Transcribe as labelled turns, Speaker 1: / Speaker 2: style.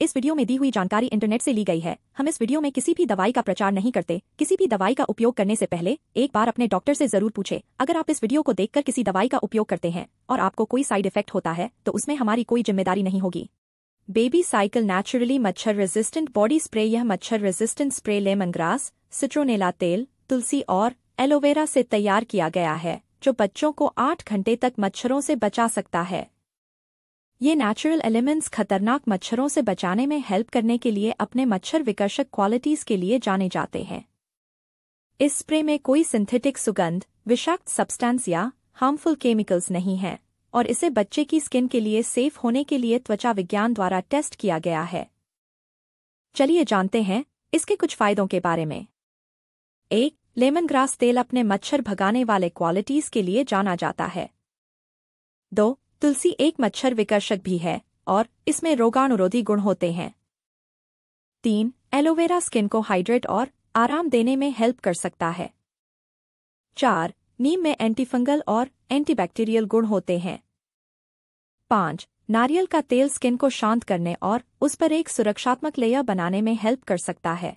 Speaker 1: इस वीडियो में दी हुई जानकारी इंटरनेट से ली गई है हम इस वीडियो में किसी भी दवाई का प्रचार नहीं करते किसी भी दवाई का उपयोग करने से पहले एक बार अपने डॉक्टर से जरूर पूछे अगर आप इस वीडियो को देखकर किसी दवाई का उपयोग करते हैं और आपको कोई साइड इफेक्ट होता है तो उसमें हमारी कोई जिम्मेदारी नहीं होगी बेबी साइकिल नेचुरली मच्छर रेजिस्टेंट बॉडी स्प्रे यह मच्छर resistant spray lemon grass citronella तेल तुलसी और एलोवेरा से तैयार किया गया है जो बच्चों को आठ घंटे तक मच्छरों से बचा सकता है ये नेचुरल एलिमेंट्स खतरनाक मच्छरों से बचाने में हेल्प करने के लिए अपने मच्छर विकर्षक क्वालिटीज़ के लिए जाने जाते हैं इस स्प्रे में कोई सिंथेटिक सुगंध विषाक्त सब्सटेंस या हार्मफुल केमिकल्स नहीं हैं और इसे बच्चे की स्किन के लिए सेफ होने के लिए त्वचा विज्ञान द्वारा टेस्ट किया गया है चलिए जानते हैं इसके कुछ फायदों के बारे में एक लेमन ग्रास तेल अपने मच्छर भगाने वाले क्वालिटीज के लिए जाना जाता है दो तुलसी एक मच्छर विकर्षक भी है और इसमें रोगाणुरोधी गुण होते हैं तीन एलोवेरा स्किन को हाइड्रेट और आराम देने में हेल्प कर सकता है चार नीम में एंटीफंगल और एंटीबैक्टीरियल गुण होते हैं पांच नारियल का तेल स्किन को शांत करने और उस पर एक सुरक्षात्मक लेयर बनाने में हेल्प कर सकता है